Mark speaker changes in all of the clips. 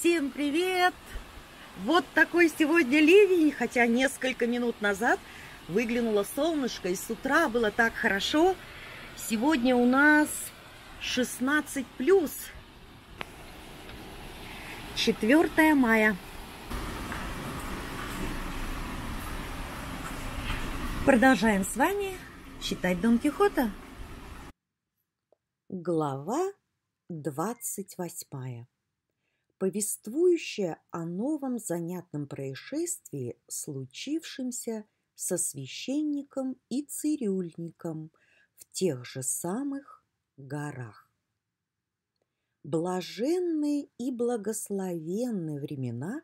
Speaker 1: Всем привет! Вот такой сегодня ливень, хотя несколько минут назад выглянуло солнышко, и с утра было так хорошо. Сегодня у нас 16 плюс. 4 мая. Продолжаем с вами читать Дон Кихота. Глава двадцать восьмая повествующая о новом занятном происшествии, случившемся со священником и цирюльником в тех же самых горах. Блаженные и благословенные времена,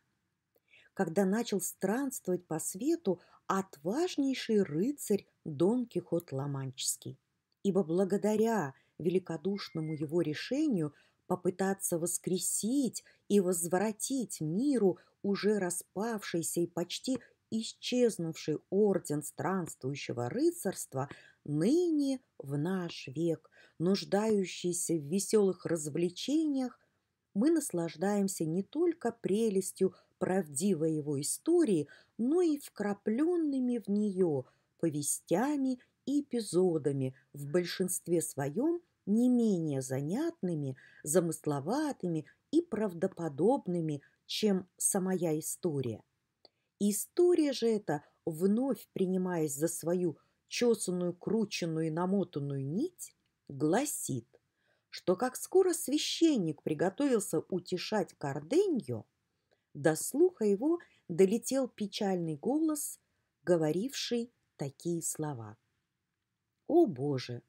Speaker 1: когда начал странствовать по свету отважнейший рыцарь Дон Кихот Ламанческий, ибо благодаря великодушному его решению – попытаться воскресить и возвратить миру уже распавшийся и почти исчезнувший орден странствующего рыцарства, ныне в наш век, нуждающийся в веселых развлечениях, мы наслаждаемся не только прелестью правдивой его истории, но и вкрапленными в нее повестями и эпизодами, в большинстве своем не менее занятными, замысловатыми и правдоподобными, чем самая история. История же эта, вновь принимаясь за свою чесанную, крученную и намотанную нить, гласит, что как скоро священник приготовился утешать Карденью, до слуха его долетел печальный голос, говоривший такие слова. «О, Боже!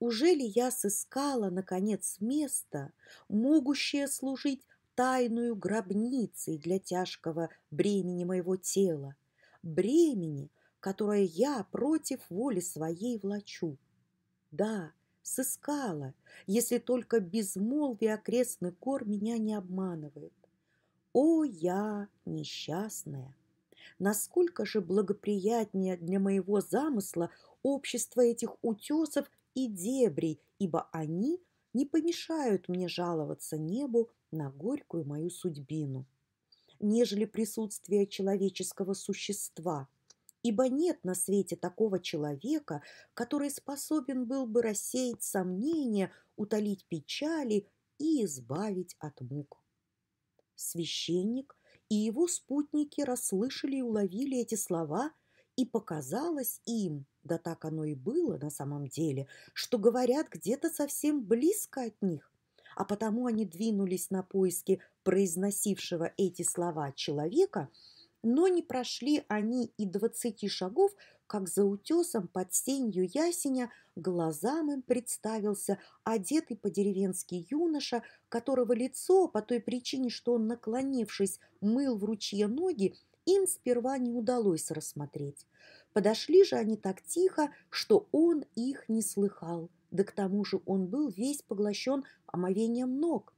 Speaker 1: Уже ли я сыскала, наконец, место, могущее служить тайную гробницей для тяжкого бремени моего тела, бремени, которое я против воли своей влачу? Да, сыскала, если только безмолвие окрестный гор меня не обманывает. О, я несчастная! Насколько же благоприятнее для моего замысла общество этих утесов и дебри, ибо они не помешают мне жаловаться небу на горькую мою судьбину, нежели присутствие человеческого существа, ибо нет на свете такого человека, который способен был бы рассеять сомнения, утолить печали и избавить от мук. Священник и его спутники расслышали и уловили эти слова, и показалось им – да так оно и было на самом деле, что говорят где-то совсем близко от них. А потому они двинулись на поиски произносившего эти слова человека, но не прошли они и двадцати шагов, как за утесом под сенью ясеня глазам им представился одетый по-деревенски юноша, которого лицо, по той причине, что он, наклонившись, мыл в ручье ноги, им сперва не удалось рассмотреть. Подошли же они так тихо, что он их не слыхал. Да к тому же он был весь поглощен омовением ног.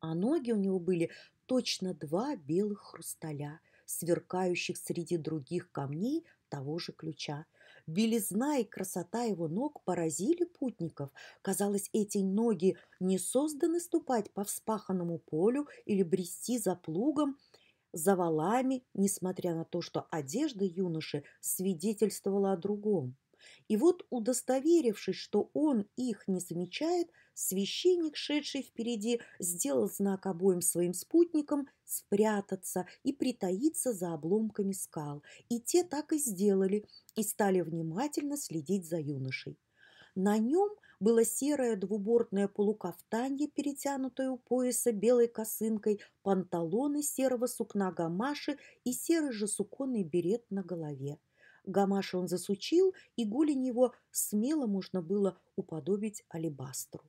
Speaker 1: А ноги у него были точно два белых хрусталя, сверкающих среди других камней того же ключа. Белизна и красота его ног поразили путников. Казалось, эти ноги не созданы ступать по вспаханному полю или брести за плугом за валами, несмотря на то, что одежда юноши свидетельствовала о другом. И вот, удостоверившись, что он их не замечает, священник, шедший впереди, сделал знак обоим своим спутникам спрятаться и притаиться за обломками скал. И те так и сделали, и стали внимательно следить за юношей. На нем – было серое двубортное полукафтанье, перетянутое у пояса белой косынкой, панталоны серого сукна гамаши и серый же суконный берет на голове. Гамаши он засучил, и голень его смело можно было уподобить алебастру.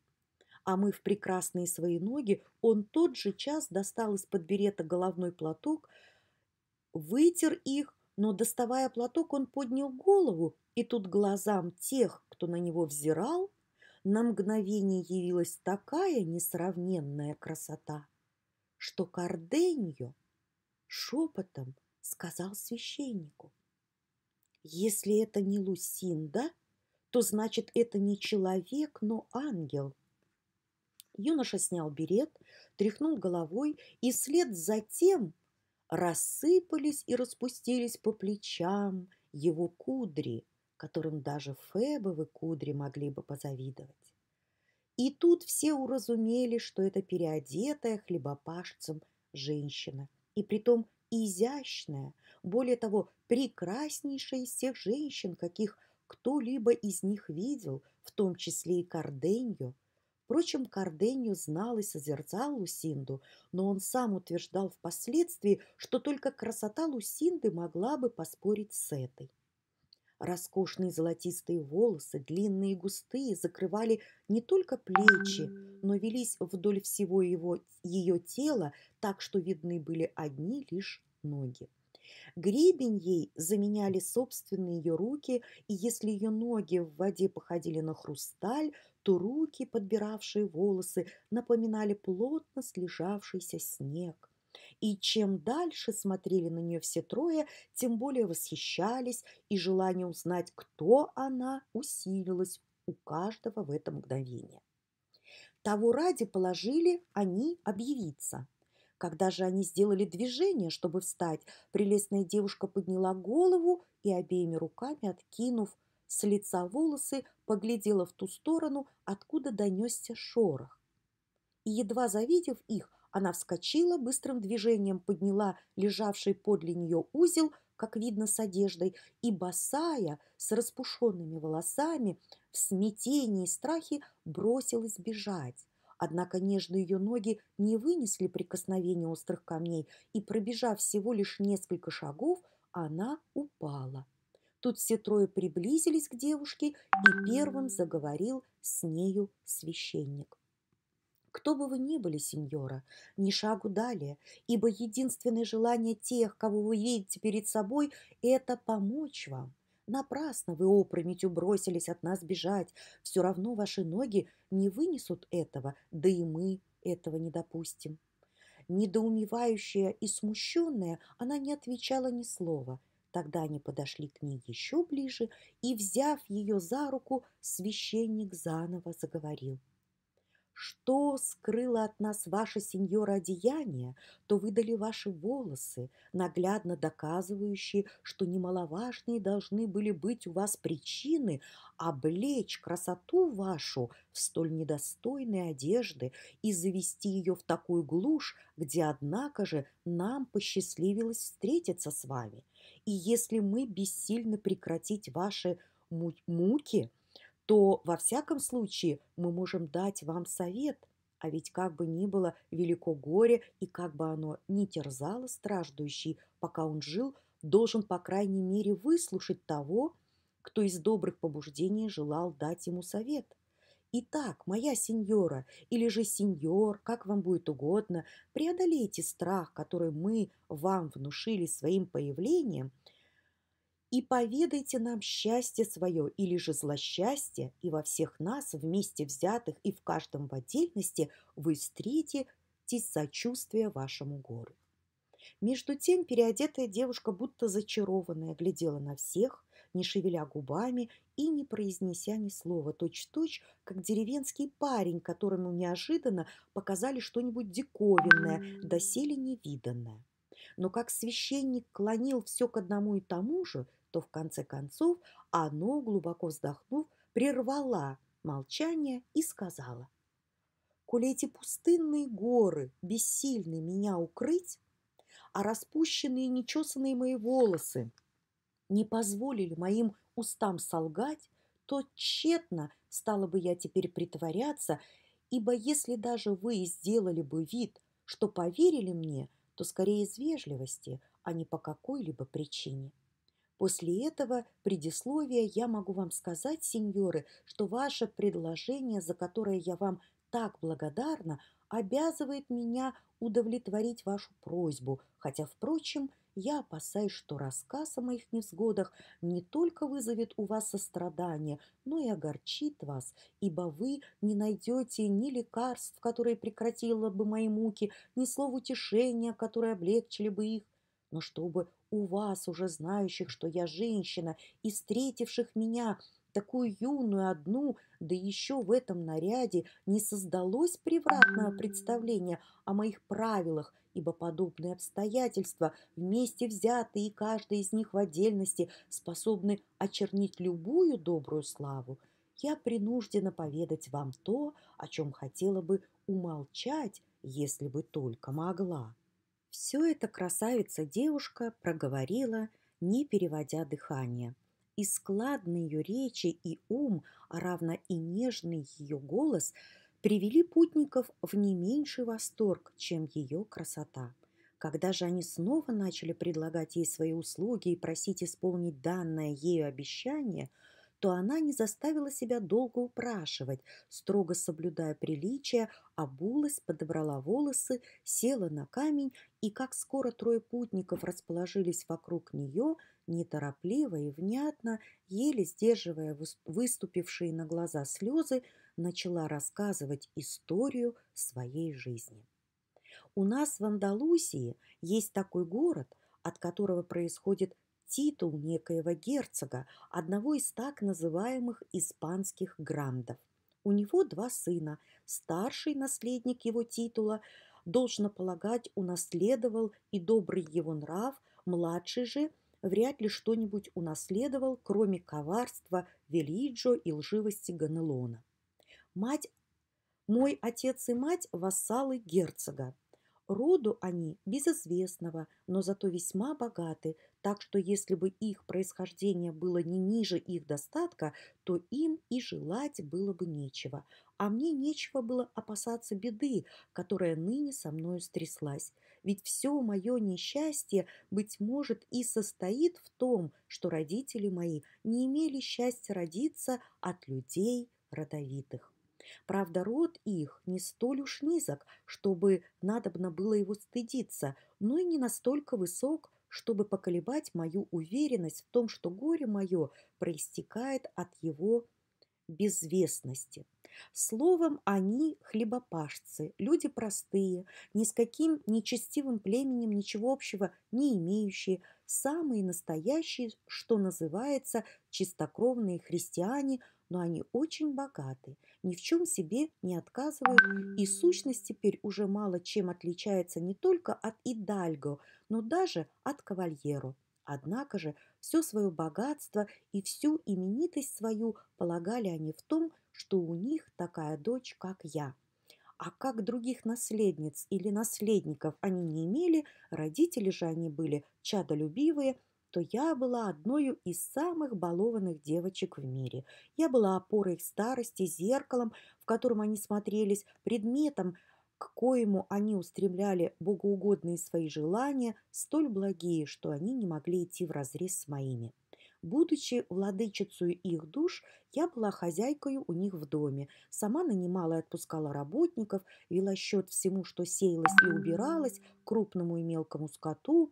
Speaker 1: А мы в прекрасные свои ноги, он тот же час достал из-под берета головной платок, вытер их, но, доставая платок, он поднял голову, и тут глазам тех, кто на него взирал, на мгновение явилась такая несравненная красота, что Карденьо шепотом сказал священнику, «Если это не Лусинда, то значит это не человек, но ангел». Юноша снял берет, тряхнул головой, и вслед за тем рассыпались и распустились по плечам его кудри, которым даже Фебовы кудри могли бы позавидовать. И тут все уразумели, что это переодетая хлебопашцем женщина, и притом изящная, более того, прекраснейшая из всех женщин, каких кто-либо из них видел, в том числе и Карденью. Впрочем, Карденью знал и созерцал Лусинду, но он сам утверждал впоследствии, что только красота Лусинды могла бы поспорить с этой. Роскошные золотистые волосы, длинные и густые, закрывали не только плечи, но велись вдоль всего его, ее тела, так что видны были одни лишь ноги. Гребень ей заменяли собственные ее руки, и если ее ноги в воде походили на хрусталь, то руки, подбиравшие волосы, напоминали плотно слежавшийся снег. И чем дальше смотрели на нее все трое, тем более восхищались, и желание узнать, кто она, усилилось у каждого в это мгновение. Того ради положили они объявиться. Когда же они сделали движение, чтобы встать, прелестная девушка подняла голову и обеими руками, откинув с лица волосы, поглядела в ту сторону, откуда донесся шорох. И едва завидев их, она вскочила, быстрым движением подняла лежавший подле нее узел, как видно с одеждой, и босая, с распушенными волосами, в смятении и страхе бросилась бежать. Однако нежные ее ноги не вынесли прикосновения острых камней, и, пробежав всего лишь несколько шагов, она упала. Тут все трое приблизились к девушке, и первым заговорил с нею священник. Кто бы вы ни были, сеньора, ни шагу далее, ибо единственное желание тех, кого вы видите перед собой, это помочь вам. Напрасно вы опрометью бросились от нас бежать. Все равно ваши ноги не вынесут этого, да и мы этого не допустим. Недоумевающая и смущенная, она не отвечала ни слова. Тогда они подошли к ней еще ближе, и, взяв ее за руку, священник заново заговорил. — что скрыло от нас ваше сеньора одеяние, то выдали ваши волосы, наглядно доказывающие, что немаловажные должны были быть у вас причины облечь красоту вашу в столь недостойной одежды и завести ее в такую глушь, где, однако же, нам посчастливилось встретиться с вами. И если мы бессильны прекратить ваши муки – то во всяком случае мы можем дать вам совет. А ведь как бы ни было велико горе, и как бы оно ни терзало страждущий, пока он жил, должен, по крайней мере, выслушать того, кто из добрых побуждений желал дать ему совет. Итак, моя сеньора, или же сеньор, как вам будет угодно, преодолейте страх, который мы вам внушили своим появлением – и поведайте нам счастье свое или же злосчастье, и во всех нас вместе взятых и в каждом в отдельности вы встретитесь сочувствие вашему гору. Между тем переодетая девушка, будто зачарованная, глядела на всех, не шевеля губами и не произнеся ни слова, точь-в-точь, как деревенский парень, которому неожиданно показали что-нибудь диковинное, доселе невиданное. Но как священник клонил все к одному и тому же, то в конце концов оно, глубоко вздохнув, прервала молчание и сказала. «Коли эти пустынные горы бессильны меня укрыть, а распущенные нечесанные мои волосы не позволили моим устам солгать, то тщетно стала бы я теперь притворяться, ибо если даже вы сделали бы вид, что поверили мне – то скорее из вежливости, а не по какой-либо причине. После этого предисловия я могу вам сказать, сеньоры, что ваше предложение, за которое я вам так благодарна, обязывает меня удовлетворить вашу просьбу, хотя, впрочем, я опасаюсь, что рассказ о моих невзгодах не только вызовет у вас сострадание, но и огорчит вас, ибо вы не найдете ни лекарств, которые прекратило бы мои муки, ни слов утешения, которые облегчили бы их. Но чтобы у вас, уже знающих, что я женщина, и встретивших меня, такую юную одну, да еще в этом наряде, не создалось превратное представление о моих правилах, ибо подобные обстоятельства, вместе взятые и каждый из них в отдельности, способны очернить любую добрую славу, я принуждена поведать вам то, о чем хотела бы умолчать, если бы только могла. Все это красавица-девушка проговорила, не переводя дыхания и складные ее речи и ум, а равно и нежный ее голос привели путников в не меньший восторг, чем ее красота. Когда же они снова начали предлагать ей свои услуги и просить исполнить данное ею обещание, то она не заставила себя долго упрашивать, строго соблюдая приличия, обулась, подобрала волосы, села на камень, и как скоро трое путников расположились вокруг нее – неторопливо и внятно, еле сдерживая выступившие на глаза слезы, начала рассказывать историю своей жизни. У нас в Андалусии есть такой город, от которого происходит титул некоего герцога, одного из так называемых испанских грандов. У него два сына. Старший наследник его титула, должно полагать, унаследовал и добрый его нрав, младший же вряд ли что-нибудь унаследовал, кроме коварства Велиджо и лживости Ганелона. Мать, мой отец и мать – вассалы герцога. Роду они безызвестного, но зато весьма богаты, так что если бы их происхождение было не ниже их достатка, то им и желать было бы нечего а мне нечего было опасаться беды, которая ныне со мною стряслась. Ведь все мое несчастье, быть может, и состоит в том, что родители мои не имели счастья родиться от людей родовитых. Правда, род их не столь уж низок, чтобы надобно было его стыдиться, но и не настолько высок, чтобы поколебать мою уверенность в том, что горе мое проистекает от его безвестности. Словом, они хлебопашцы, люди простые, ни с каким нечестивым племенем ничего общего не имеющие, самые настоящие, что называется, чистокровные христиане, но они очень богаты, ни в чем себе не отказывают, и сущность теперь уже мало чем отличается не только от идальго, но даже от кавальеро. Однако же все свое богатство и всю именитость свою полагали они в том, что у них такая дочь, как я. А как других наследниц или наследников они не имели, родители же они были чадолюбивые – то я была одной из самых балованных девочек в мире. Я была опорой их старости, зеркалом, в котором они смотрелись, предметом, к коему они устремляли богоугодные свои желания, столь благие, что они не могли идти вразрез с моими. Будучи владычицей их душ, я была хозяйкой у них в доме. Сама нанимала и отпускала работников, вела счет всему, что сеялось и убиралось, крупному и мелкому скоту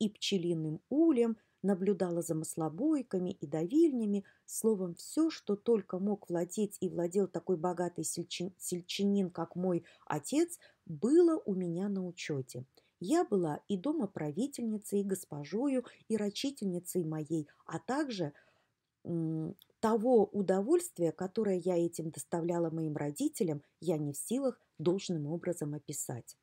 Speaker 1: и пчелиным улем – наблюдала за маслобойками и давильнями, словом, все, что только мог владеть и владел такой богатый сельчин, сельчанин, как мой отец, было у меня на учете. Я была и дома правительницей, и госпожою, и рачительницей моей, а также того удовольствия, которое я этим доставляла моим родителям, я не в силах должным образом описать.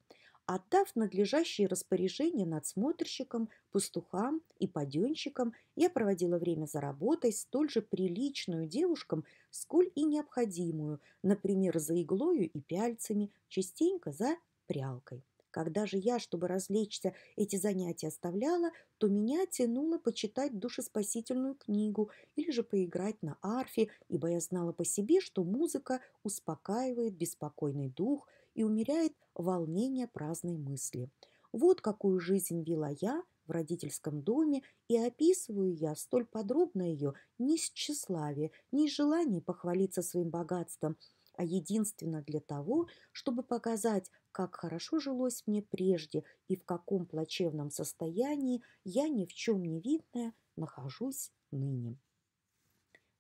Speaker 1: Отдав надлежащие распоряжения надсмотрщикам, пастухам и паденщикам, я проводила время за работой столь же приличную девушкам, сколь и необходимую, например, за иглою и пяльцами, частенько за прялкой. Когда же я, чтобы развлечься, эти занятия оставляла, то меня тянуло почитать душеспасительную книгу или же поиграть на арфе, ибо я знала по себе, что музыка успокаивает беспокойный дух – и умеряет волнение праздной мысли. Вот какую жизнь вела я в родительском доме, и описываю я столь подробно ее не с тщеславия, не с желания похвалиться своим богатством, а единственно для того, чтобы показать, как хорошо жилось мне прежде и в каком плачевном состоянии я ни в чем не видная нахожусь ныне.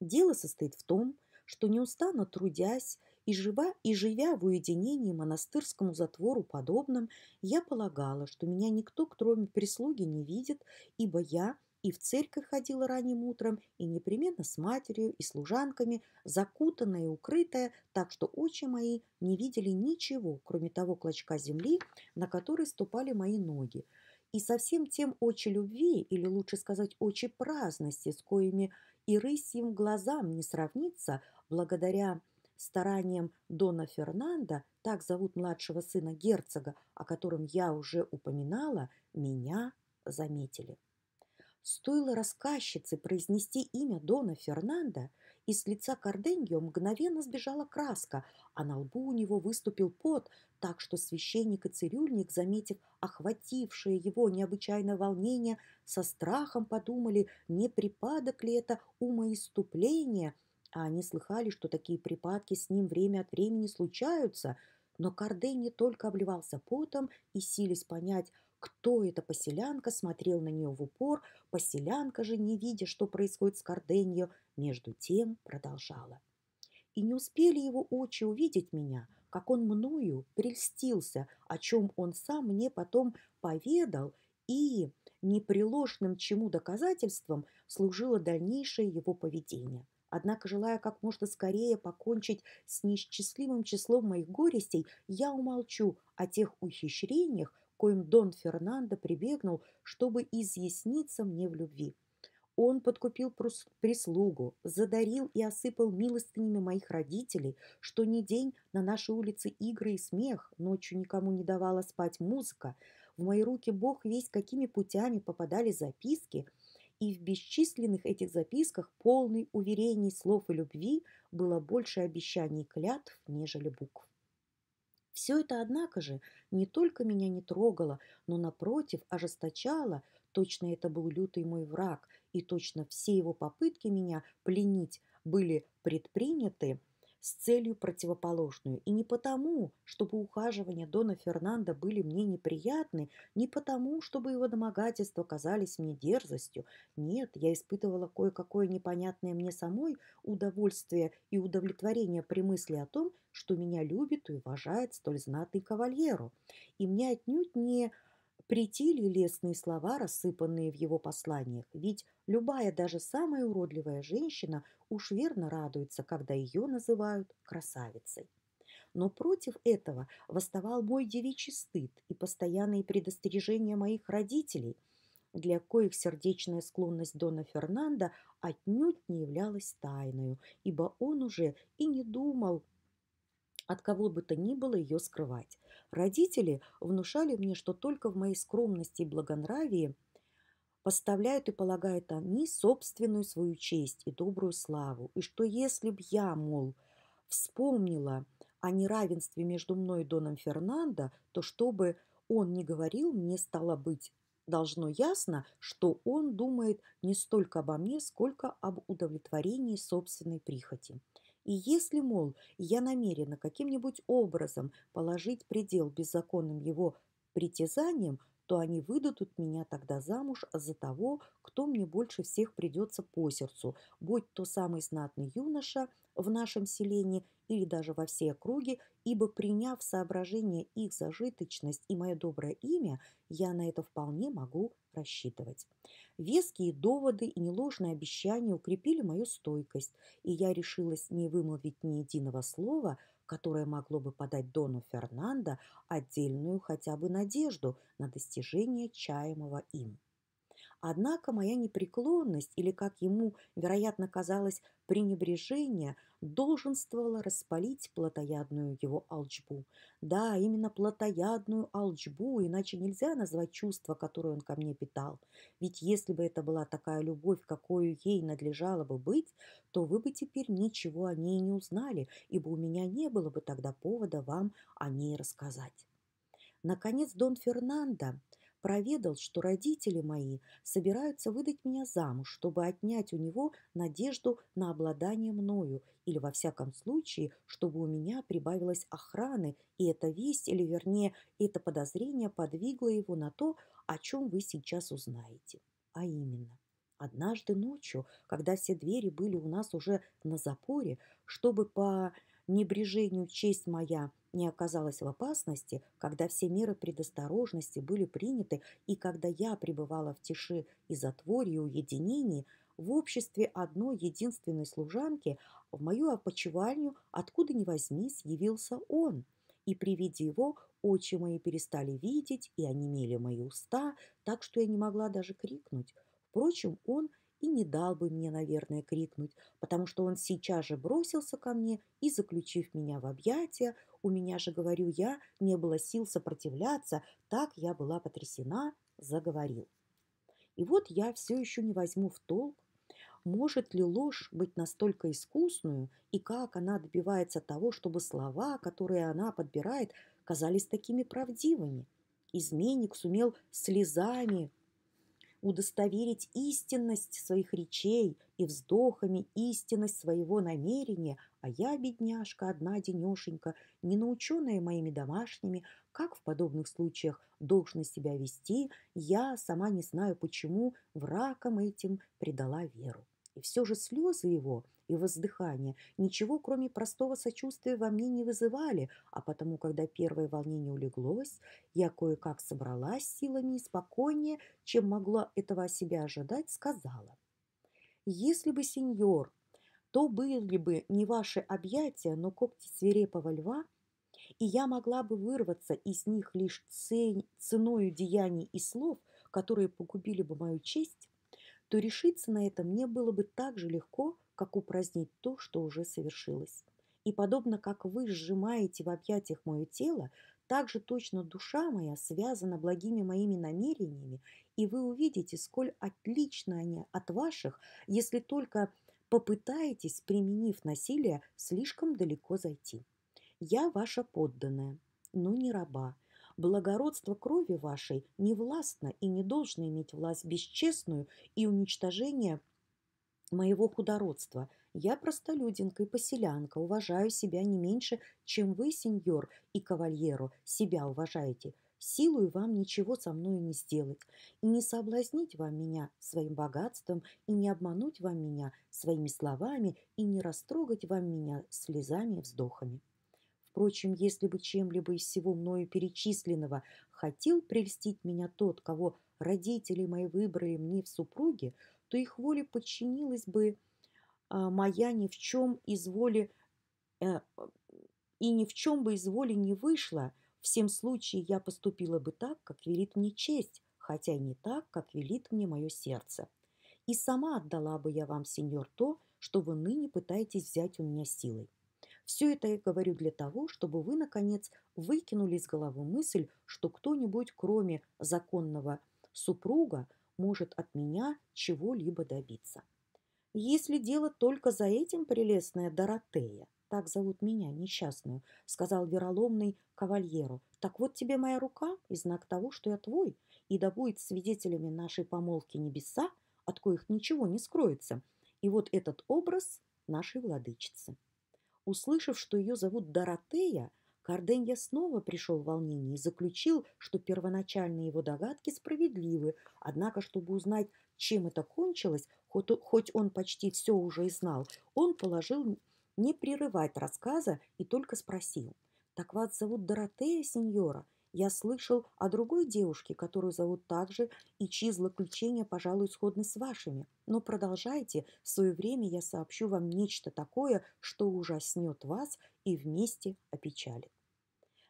Speaker 1: Дело состоит в том, что неустанно трудясь и, жива, и живя в уединении монастырскому затвору подобным, я полагала, что меня никто, кроме прислуги, не видит, ибо я и в церковь ходила ранним утром, и непременно с матерью и служанками, закутанная и укрытая, так что очи мои не видели ничего, кроме того клочка земли, на который ступали мои ноги. И совсем тем очи любви, или лучше сказать, очи праздности, с коими и рысьим глазам не сравнится, благодаря старанием Дона Фернанда, так зовут младшего сына герцога, о котором я уже упоминала, меня заметили. Стоило рассказчице произнести имя Дона Фернанда, и с лица Карденьо мгновенно сбежала краска, а на лбу у него выступил пот, так что священник и цирюльник, заметив охватившее его необычайное волнение, со страхом подумали, не припадок ли это умоиступление – а они слыхали, что такие припадки с ним время от времени случаются, но Кордей не только обливался потом и сились понять, кто эта поселянка, смотрел на нее в упор, поселянка же, не видя, что происходит с Корденью, между тем продолжала. И не успели его очи увидеть меня, как он мною прельстился, о чем он сам мне потом поведал, и непреложным чему доказательством служило дальнейшее его поведение. Однако, желая как можно скорее покончить с неисчислимым числом моих горестей, я умолчу о тех ухищрениях, коим Дон Фернандо прибегнул, чтобы изъясниться мне в любви. Он подкупил прислугу, задарил и осыпал милостынями моих родителей, что ни день на нашей улице игры и смех, ночью никому не давала спать музыка. В мои руки Бог весь какими путями попадали записки – и в бесчисленных этих записках, полный уверений, слов и любви, было больше обещаний и клятв, нежели букв. Все это, однако же, не только меня не трогало, но, напротив, ожесточало, точно это был лютый мой враг, и точно все его попытки меня пленить были предприняты с целью противоположную. И не потому, чтобы ухаживания Дона Фернандо были мне неприятны, не потому, чтобы его домогательства казались мне дерзостью. Нет, я испытывала кое-какое непонятное мне самой удовольствие и удовлетворение при мысли о том, что меня любит и уважает столь знатный кавальеру. И мне отнюдь не Притили лестные слова, рассыпанные в его посланиях, ведь любая, даже самая уродливая женщина уж верно радуется, когда ее называют красавицей. Но против этого восставал мой девичий стыд и постоянные предостережения моих родителей, для коих сердечная склонность Дона Фернанда отнюдь не являлась тайною, ибо он уже и не думал от кого бы то ни было ее скрывать. Родители внушали мне, что только в моей скромности и благонравии поставляют и полагают они собственную свою честь и добрую славу, и что если б я, мол, вспомнила о неравенстве между мной и Доном Фернандо, то чтобы он не говорил, мне стало быть должно ясно, что он думает не столько обо мне, сколько об удовлетворении собственной прихоти. И если, мол, я намерена каким-нибудь образом положить предел беззаконным его притязаниям, то они выдадут меня тогда замуж за того, кто мне больше всех придется по сердцу, будь то самый знатный юноша в нашем селении или даже во всей округе, ибо приняв соображение их зажиточность и мое доброе имя, я на это вполне могу рассчитывать. Веские доводы и неложные обещания укрепили мою стойкость, и я решилась не вымолвить ни единого слова, которое могло бы подать Дону Фернандо отдельную хотя бы надежду на достижение чаемого им. Однако моя непреклонность или, как ему, вероятно, казалось, пренебрежение долженствовало распалить плотоядную его алчбу. Да, именно плотоядную алчбу, иначе нельзя назвать чувство, которое он ко мне питал. Ведь если бы это была такая любовь, какую ей надлежало бы быть, то вы бы теперь ничего о ней не узнали, ибо у меня не было бы тогда повода вам о ней рассказать. Наконец, Дон Фернандо проведал, что родители мои собираются выдать меня замуж, чтобы отнять у него надежду на обладание мною, или, во всяком случае, чтобы у меня прибавилось охраны, и эта весть, или, вернее, это подозрение подвигло его на то, о чем вы сейчас узнаете. А именно, однажды ночью, когда все двери были у нас уже на запоре, чтобы по небрежению честь моя – не оказалась в опасности, когда все меры предосторожности были приняты и когда я пребывала в тиши и затворе и уединении, в обществе одной единственной служанки в мою опочивальню откуда ни возьмись явился он. И при виде его очи мои перестали видеть, и онемели мои уста, так что я не могла даже крикнуть. Впрочем, он – и не дал бы мне, наверное, крикнуть, потому что он сейчас же бросился ко мне и, заключив меня в объятия, у меня же, говорю я, не было сил сопротивляться, так я была потрясена, заговорил. И вот я все еще не возьму в толк, может ли ложь быть настолько искусную, и как она добивается того, чтобы слова, которые она подбирает, казались такими правдивыми? Изменник сумел слезами удостоверить истинность своих речей и вздохами истинность своего намерения, а я, бедняжка, одна денешенька, не наученная моими домашними, как в подобных случаях должна себя вести, я, сама не знаю почему, врагом этим предала веру. И все же слезы его и воздыхание ничего, кроме простого сочувствия, во мне не вызывали, а потому, когда первое волнение улеглось, я кое-как собралась силами и спокойнее, чем могла этого о себе ожидать, сказала. «Если бы, сеньор, то были бы не ваши объятия, но когти свирепого льва, и я могла бы вырваться из них лишь цен... ценою деяний и слов, которые погубили бы мою честь, то решиться на это мне было бы так же легко, как упразднить то, что уже совершилось. И подобно как вы сжимаете в объятиях мое тело, так же точно душа моя связана благими моими намерениями, и вы увидите, сколь отлично они от ваших, если только попытаетесь, применив насилие, слишком далеко зайти. Я ваша подданная, но не раба, Благородство крови вашей не властно и не должно иметь власть бесчестную и уничтожение моего худородства. Я простолюдинка и поселянка, уважаю себя не меньше, чем вы, сеньор и кавальеру, себя уважаете. Силою вам ничего со мной не сделать, и не соблазнить вам меня своим богатством, и не обмануть вам меня своими словами, и не растрогать вам меня слезами и вздохами. Впрочем, если бы чем-либо из всего мною перечисленного хотел прельстить меня тот, кого родители мои выбрали мне в супруге, то их воле подчинилась бы а, моя ни в чем из воли э, и ни в чем бы из воли не вышла. В всем случае я поступила бы так, как велит мне честь, хотя и не так, как велит мне мое сердце. И сама отдала бы я вам, сеньор, то, что вы ныне пытаетесь взять у меня силой. Все это я говорю для того, чтобы вы, наконец, выкинули из головы мысль, что кто-нибудь, кроме законного супруга, может от меня чего-либо добиться. «Если дело только за этим, прелестная Доротея, так зовут меня, несчастную», сказал вероломный кавальеру, «так вот тебе моя рука и знак того, что я твой, и да будет свидетелями нашей помолвки небеса, от коих ничего не скроется, и вот этот образ нашей владычицы». Услышав, что ее зовут Доротея, Карденья снова пришел в волнение и заключил, что первоначальные его догадки справедливы, однако, чтобы узнать, чем это кончилось, хоть он почти все уже и знал, он положил не прерывать рассказа и только спросил. «Так вас зовут Доротея, сеньора? Я слышал о другой девушке, которую зовут также, и чьи злоключения, пожалуй, сходны с вашими. Но продолжайте, в свое время я сообщу вам нечто такое, что ужаснет вас и вместе опечалит.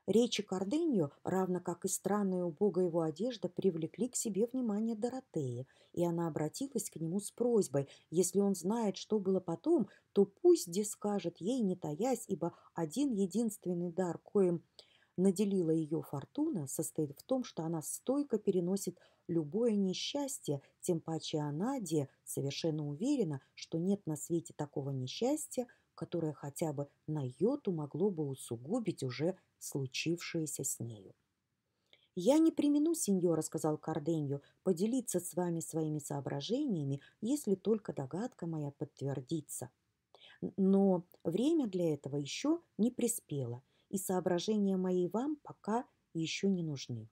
Speaker 1: Речи Карденьо, равно как и странная и убогая его одежда, привлекли к себе внимание Доротеи, и она обратилась к нему с просьбой, если он знает, что было потом, то пусть где скажет ей, не таясь, ибо один единственный дар, коим наделила ее фортуна, состоит в том, что она стойко переносит любое несчастье, тем паче она, Де, совершенно уверена, что нет на свете такого несчастья, которое хотя бы на йоту могло бы усугубить уже случившееся с нею. «Я не примену, сеньора», — сказал Карденью, — «поделиться с вами своими соображениями, если только догадка моя подтвердится». Но время для этого еще не приспело — и соображения мои вам пока еще не нужны.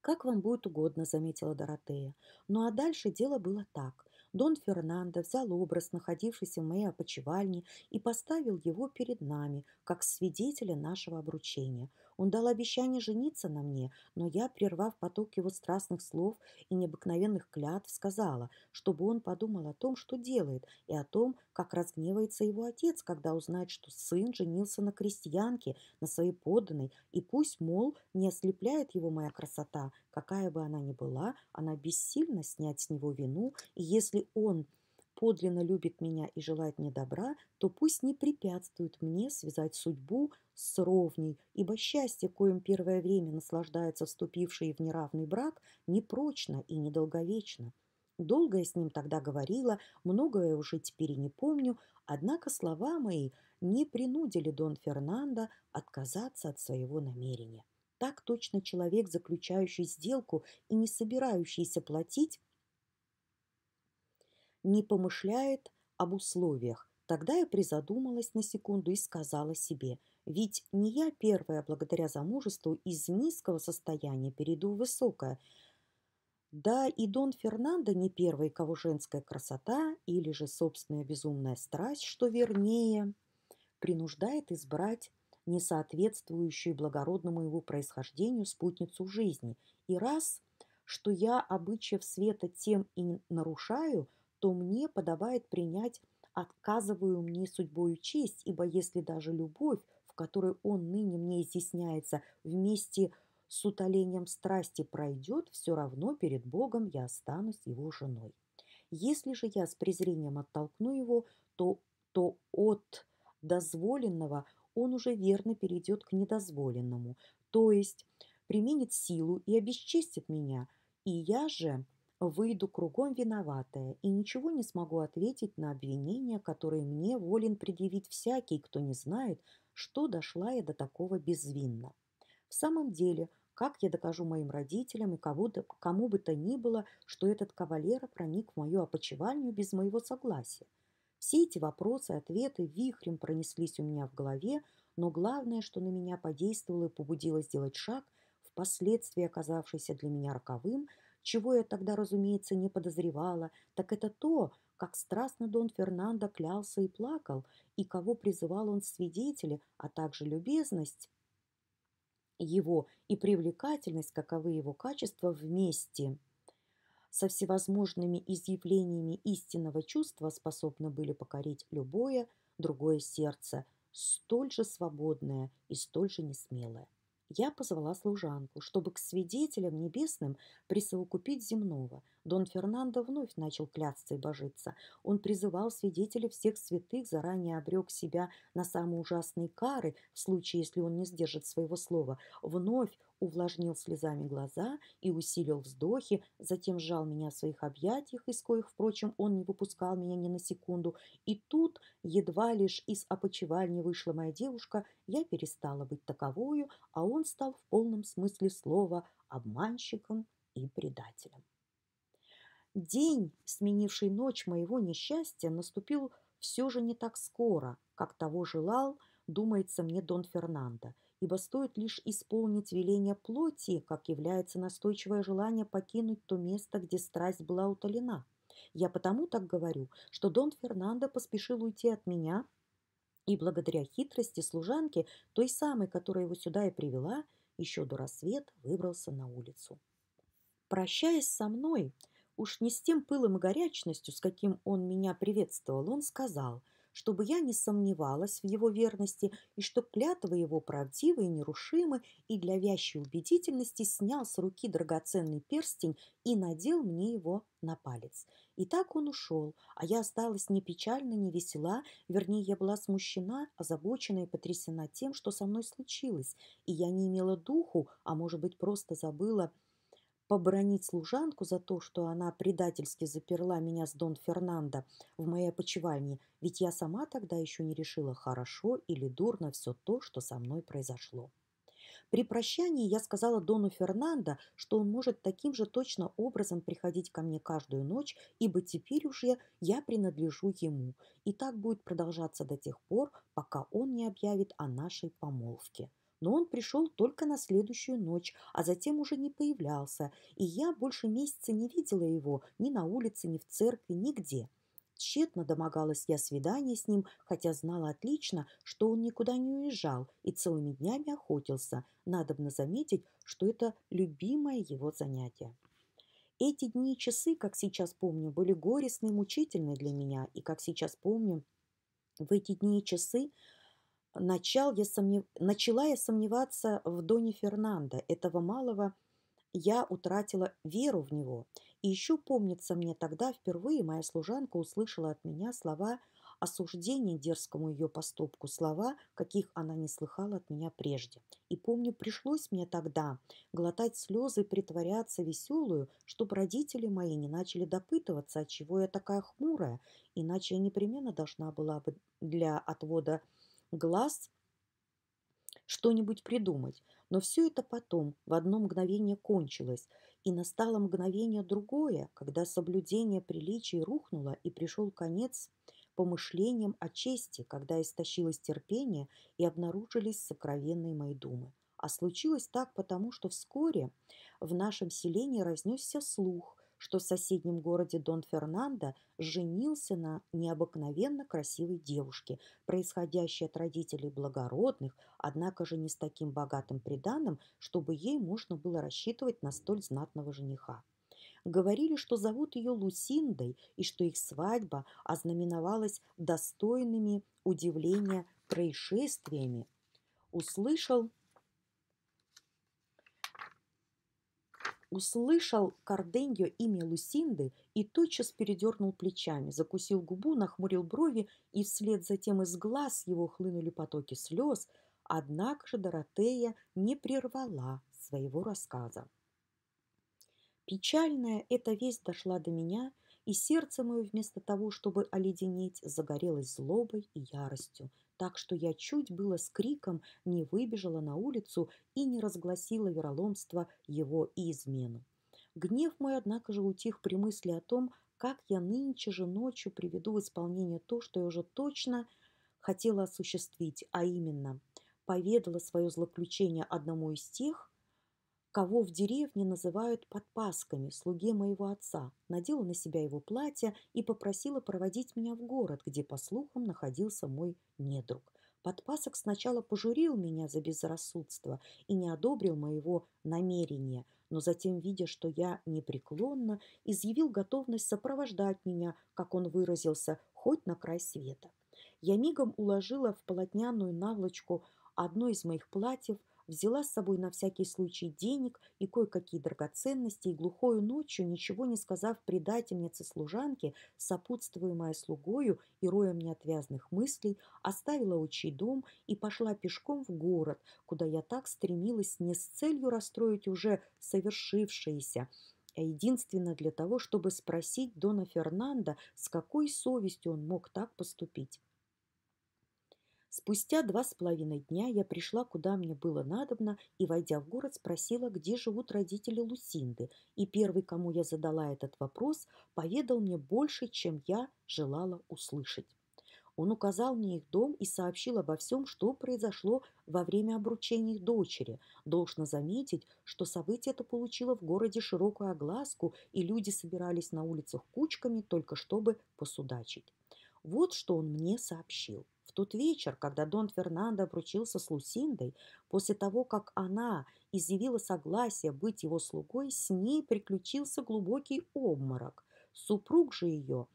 Speaker 1: «Как вам будет угодно», — заметила Доротея. Ну а дальше дело было так. Дон Фернандо взял образ, находившийся в моей опочивальне, и поставил его перед нами, как свидетеля нашего обручения — он дал обещание жениться на мне, но я, прервав поток его страстных слов и необыкновенных клятв, сказала, чтобы он подумал о том, что делает, и о том, как разгневается его отец, когда узнает, что сын женился на крестьянке, на своей подданной, и пусть, мол, не ослепляет его моя красота, какая бы она ни была, она бессильна снять с него вину, и если он подлинно любит меня и желает мне добра, то пусть не препятствует мне связать судьбу с ровней, ибо счастье, коим первое время наслаждается вступивший в неравный брак, непрочно и недолговечно. Долго я с ним тогда говорила, многое уже теперь и не помню, однако слова мои не принудили Дон Фернандо отказаться от своего намерения. Так точно человек, заключающий сделку и не собирающийся платить, не помышляет об условиях. Тогда я призадумалась на секунду и сказала себе, ведь не я первая благодаря замужеству из низкого состояния перейду в высокое. Да и Дон Фернандо не первый, кого женская красота или же собственная безумная страсть, что вернее, принуждает избрать не соответствующую благородному его происхождению спутницу жизни. И раз, что я обычаев света тем и нарушаю, что мне подобает принять отказываю мне судьбою честь, ибо если даже любовь, в которой он ныне мне изъясняется, вместе с утолением страсти пройдет, все равно перед Богом я останусь его женой. Если же я с презрением оттолкну его, то, то от дозволенного он уже верно перейдет к недозволенному, то есть применит силу и обесчестит меня, и я же выйду кругом виноватая и ничего не смогу ответить на обвинения, которые мне волен предъявить всякий, кто не знает, что дошла я до такого безвинно. В самом деле, как я докажу моим родителям и кого-то, кому бы то ни было, что этот кавалер проник в мою опочивальню без моего согласия? Все эти вопросы, и ответы вихрем пронеслись у меня в голове, но главное, что на меня подействовало и побудило сделать шаг, впоследствии оказавшийся для меня роковым – чего я тогда, разумеется, не подозревала, так это то, как страстно Дон Фернандо клялся и плакал, и кого призывал он в свидетели, а также любезность его и привлекательность, каковы его качества вместе со всевозможными изъявлениями истинного чувства способны были покорить любое другое сердце, столь же свободное и столь же несмелое. Я позвала служанку, чтобы к свидетелям небесным присовокупить земного. Дон Фернандо вновь начал клясться и божиться. Он призывал свидетелей всех святых, заранее обрек себя на самые ужасные кары, в случае, если он не сдержит своего слова. Вновь увлажнил слезами глаза и усилил вздохи, затем сжал меня в своих объятиях, из коих, впрочем, он не выпускал меня ни на секунду. И тут, едва лишь из опочивальни вышла моя девушка, я перестала быть таковою, а он стал в полном смысле слова обманщиком и предателем. День, сменивший ночь моего несчастья, наступил все же не так скоро, как того желал, думается мне Дон Фернандо – ибо стоит лишь исполнить веление плоти, как является настойчивое желание покинуть то место, где страсть была утолена. Я потому так говорю, что Дон Фернандо поспешил уйти от меня, и благодаря хитрости служанки, той самой, которая его сюда и привела, еще до рассвета выбрался на улицу. Прощаясь со мной, уж не с тем пылом и горячностью, с каким он меня приветствовал, он сказал – чтобы я не сомневалась в его верности и что клятвы его правдивы и нерушимы, и для вящей убедительности снял с руки драгоценный перстень и надел мне его на палец. И так он ушел, а я осталась не печальна, не весела, вернее, я была смущена, озабочена и потрясена тем, что со мной случилось, и я не имела духу, а может быть, просто забыла – побронить служанку за то, что она предательски заперла меня с Дон Фернандо в моей опочивальне, ведь я сама тогда еще не решила, хорошо или дурно все то, что со мной произошло. При прощании я сказала Дону Фернандо, что он может таким же точно образом приходить ко мне каждую ночь, ибо теперь уж я, я принадлежу ему, и так будет продолжаться до тех пор, пока он не объявит о нашей помолвке но он пришел только на следующую ночь, а затем уже не появлялся, и я больше месяца не видела его ни на улице, ни в церкви, нигде. Тщетно домогалась я свидания с ним, хотя знала отлично, что он никуда не уезжал и целыми днями охотился. Надобно заметить, что это любимое его занятие. Эти дни и часы, как сейчас помню, были горестны и мучительны для меня, и, как сейчас помню, в эти дни и часы начал я сомнев... начала я сомневаться в Доне Фернанда этого малого, я утратила веру в него. И еще помнится мне тогда впервые моя служанка услышала от меня слова осуждения дерзкому ее поступку, слова, каких она не слыхала от меня прежде. И помню, пришлось мне тогда глотать слезы и притворяться веселую, чтобы родители мои не начали допытываться, от чего я такая хмурая, иначе я непременно должна была бы для отвода глаз что-нибудь придумать. Но все это потом в одно мгновение кончилось, и настало мгновение другое, когда соблюдение приличий рухнуло и пришел конец помышлениям о чести, когда истощилось терпение и обнаружились сокровенные мои думы. А случилось так потому, что вскоре в нашем селении разнесся слух, что в соседнем городе Дон Фернандо женился на необыкновенно красивой девушке, происходящей от родителей благородных, однако же не с таким богатым приданым, чтобы ей можно было рассчитывать на столь знатного жениха. Говорили, что зовут ее Лусиндой и что их свадьба ознаменовалась достойными удивления происшествиями. Услышал Услышал Карденьо имя Лусинды и тотчас передернул плечами, закусил губу, нахмурил брови, и вслед за тем из глаз его хлынули потоки слез, однако же Доротея не прервала своего рассказа. Печальная эта весть дошла до меня, и сердце мое вместо того, чтобы оледенеть, загорелось злобой и яростью, так что я чуть было с криком не выбежала на улицу и не разгласила вероломство его и измену. Гнев мой, однако же, утих при мысли о том, как я нынче же ночью приведу в исполнение то, что я уже точно хотела осуществить, а именно поведала свое злоключение одному из тех, кого в деревне называют подпасками, слуге моего отца, надела на себя его платье и попросила проводить меня в город, где, по слухам, находился мой недруг. Подпасок сначала пожурил меня за безрассудство и не одобрил моего намерения, но затем, видя, что я непреклонна, изъявил готовность сопровождать меня, как он выразился, хоть на край света. Я мигом уложила в полотняную наволочку одно из моих платьев – взяла с собой на всякий случай денег и кое-какие драгоценности, и глухою ночью, ничего не сказав предательнице-служанке, сопутствуемая слугою и роем неотвязных мыслей, оставила учий дом и пошла пешком в город, куда я так стремилась не с целью расстроить уже совершившееся, а единственно для того, чтобы спросить Дона Фернанда, с какой совестью он мог так поступить. Спустя два с половиной дня я пришла, куда мне было надобно, и, войдя в город, спросила, где живут родители Лусинды, и первый, кому я задала этот вопрос, поведал мне больше, чем я желала услышать. Он указал мне их дом и сообщил обо всем, что произошло во время обручения их дочери. Должно заметить, что событие это получило в городе широкую огласку, и люди собирались на улицах кучками только чтобы посудачить. Вот что он мне сообщил тот вечер, когда Дон Фернандо обручился с Лусиндой, после того, как она изъявила согласие быть его слугой, с ней приключился глубокий обморок. Супруг же ее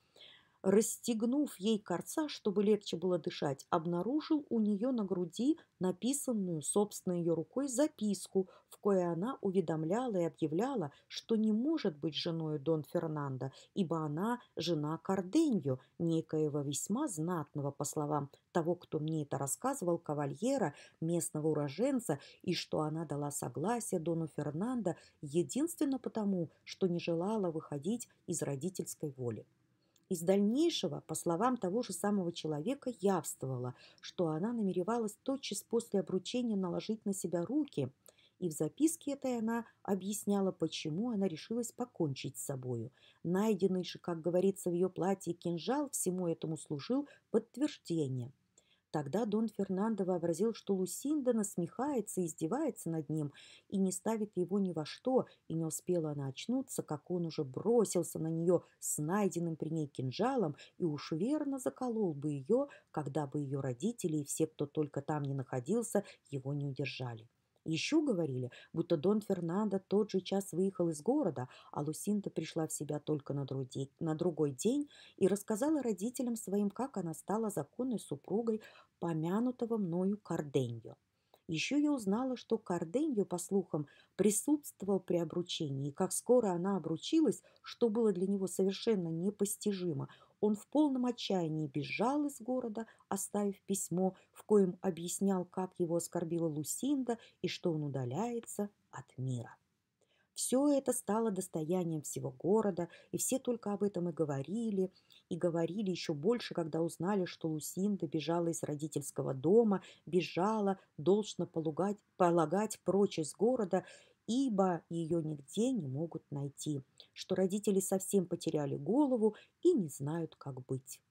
Speaker 1: расстегнув ей корца, чтобы легче было дышать, обнаружил у нее на груди написанную собственной ее рукой записку, в кое она уведомляла и объявляла, что не может быть женой Дон Фернандо, ибо она жена Карденью некоего весьма знатного, по словам того, кто мне это рассказывал, кавальера, местного уроженца, и что она дала согласие Дону Фернандо единственно потому, что не желала выходить из родительской воли. Из дальнейшего, по словам того же самого человека, явствовало, что она намеревалась тотчас после обручения наложить на себя руки, и в записке этой она объясняла, почему она решилась покончить с собою. Найденный же, как говорится в ее платье, кинжал всему этому служил подтверждением. Тогда Дон Фернандо вообразил, что Лусинда насмехается, и издевается над ним и не ставит его ни во что, и не успела она очнуться, как он уже бросился на нее с найденным при ней кинжалом и уж верно заколол бы ее, когда бы ее родители и все, кто только там не находился, его не удержали. Еще говорили, будто Дон Фернандо тот же час выехал из города, а Лусинта пришла в себя только на, друде... на другой день и рассказала родителям своим, как она стала законной супругой помянутого мною Карденьо. Еще я узнала, что Карденьо, по слухам, присутствовал при обручении, и как скоро она обручилась, что было для него совершенно непостижимо, он в полном отчаянии бежал из города, оставив письмо, в коем объяснял, как его оскорбила Лусинда и что он удаляется от мира. Все это стало достоянием всего города, и все только об этом и говорили, и говорили еще больше, когда узнали, что Лусинда бежала из родительского дома, бежала, должна полагать, полагать прочь из города – ибо ее нигде не могут найти, что родители совсем потеряли голову и не знают, как быть.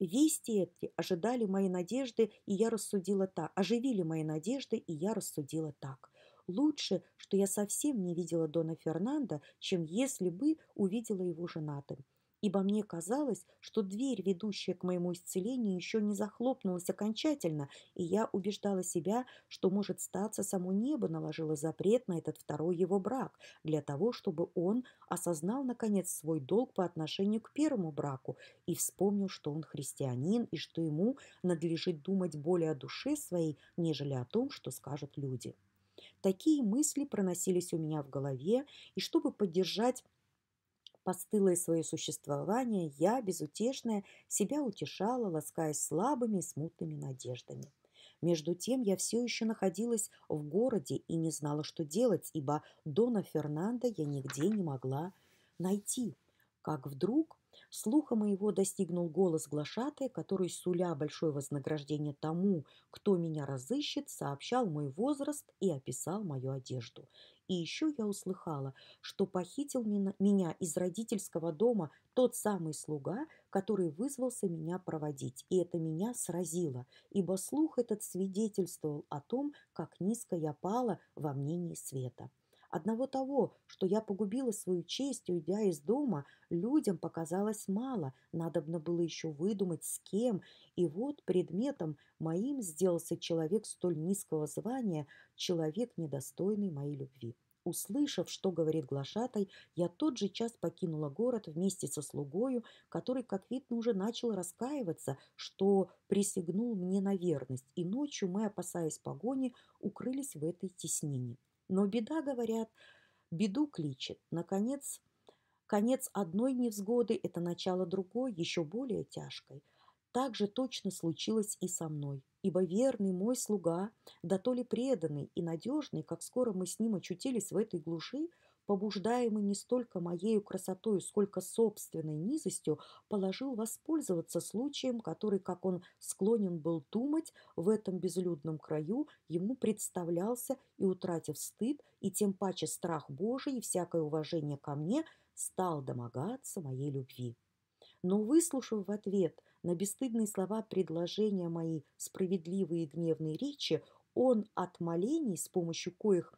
Speaker 1: Вести эти ожидали мои надежды, и я рассудила так. Оживили мои надежды, и я рассудила так. Лучше, что я совсем не видела Дона Фернанда, чем если бы увидела его женатым ибо мне казалось, что дверь, ведущая к моему исцелению, еще не захлопнулась окончательно, и я убеждала себя, что, может, статься само небо наложило запрет на этот второй его брак, для того, чтобы он осознал, наконец, свой долг по отношению к первому браку и вспомнил, что он христианин и что ему надлежит думать более о душе своей, нежели о том, что скажут люди. Такие мысли проносились у меня в голове, и чтобы поддержать постылое свое существование, я, безутешная, себя утешала, ласкаясь слабыми и смутными надеждами. Между тем я все еще находилась в городе и не знала, что делать, ибо Дона Фернанда я нигде не могла найти. Как вдруг слуха моего достигнул голос глашатая, который, суля большое вознаграждение тому, кто меня разыщет, сообщал мой возраст и описал мою одежду. И еще я услыхала, что похитил меня из родительского дома тот самый слуга, который вызвался меня проводить. И это меня сразило, ибо слух этот свидетельствовал о том, как низко я пала во мнении света. Одного того, что я погубила свою честь, уйдя из дома, людям показалось мало, надобно ну, было еще выдумать с кем, и вот предметом моим сделался человек столь низкого звания, человек, недостойный моей любви. Услышав, что говорит глашатай, я тот же час покинула город вместе со слугою, который, как видно, уже начал раскаиваться, что присягнул мне на верность, и ночью мы, опасаясь погони, укрылись в этой теснине. Но беда, говорят, беду кличет. Наконец, конец одной невзгоды – это начало другой, еще более тяжкой. Так же точно случилось и со мной. Ибо верный мой слуга, да то ли преданный и надежный, как скоро мы с ним очутились в этой глуши – побуждаемый не столько моею красотою, сколько собственной низостью, положил воспользоваться случаем, который, как он склонен был думать, в этом безлюдном краю ему представлялся и, утратив стыд, и тем паче страх Божий и всякое уважение ко мне, стал домогаться моей любви. Но, выслушав в ответ на бесстыдные слова предложения мои справедливые и гневные речи, он от молений, с помощью коих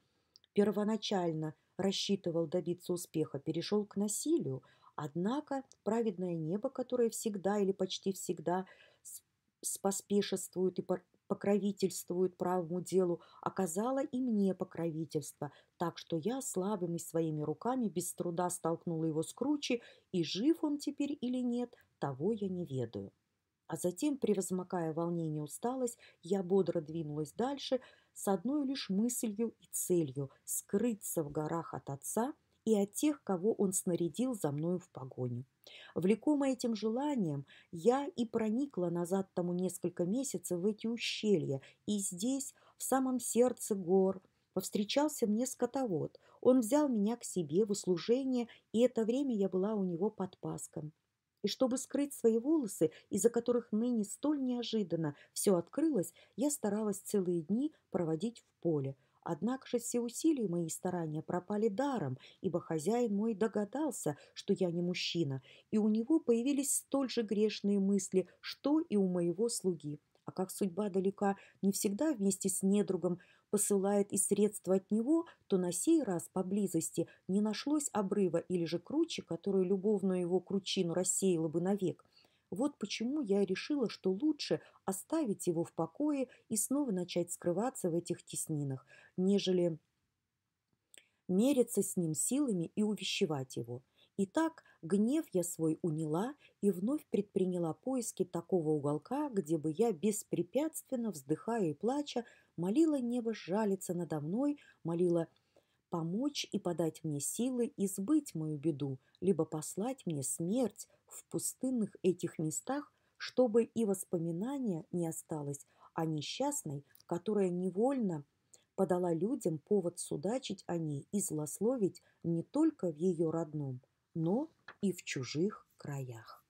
Speaker 1: первоначально рассчитывал добиться успеха, перешел к насилию. Однако праведное небо, которое всегда или почти всегда споспешествует и покровительствует правому делу, оказало и мне покровительство, так что я слабыми своими руками без труда столкнула его с круче, и жив он теперь или нет, того я не ведаю. А затем, превозмогая волнение и усталость, я бодро двинулась дальше, с одной лишь мыслью и целью – скрыться в горах от отца и от тех, кого он снарядил за мною в погоню. Влекомая этим желанием, я и проникла назад тому несколько месяцев в эти ущелья, и здесь, в самом сердце гор, повстречался мне скотовод. Он взял меня к себе в услужение, и это время я была у него под паском. И чтобы скрыть свои волосы, из-за которых ныне столь неожиданно все открылось, я старалась целые дни проводить в поле. Однако же все усилия мои и старания пропали даром, ибо хозяин мой догадался, что я не мужчина, и у него появились столь же грешные мысли, что и у моего слуги а как судьба далека не всегда вместе с недругом посылает и средства от него, то на сей раз поблизости не нашлось обрыва или же круче, которую любовную его кручину рассеяла бы навек. Вот почему я решила, что лучше оставить его в покое и снова начать скрываться в этих теснинах, нежели мериться с ним силами и увещевать его. Итак, гнев я свой уняла и вновь предприняла поиски такого уголка, где бы я беспрепятственно, вздыхая и плача, молила небо жалиться надо мной, молила помочь и подать мне силы и сбыть мою беду, либо послать мне смерть в пустынных этих местах, чтобы и воспоминания не осталось о несчастной, которая невольно подала людям повод судачить о ней и злословить не только в ее родном – но и в чужих краях.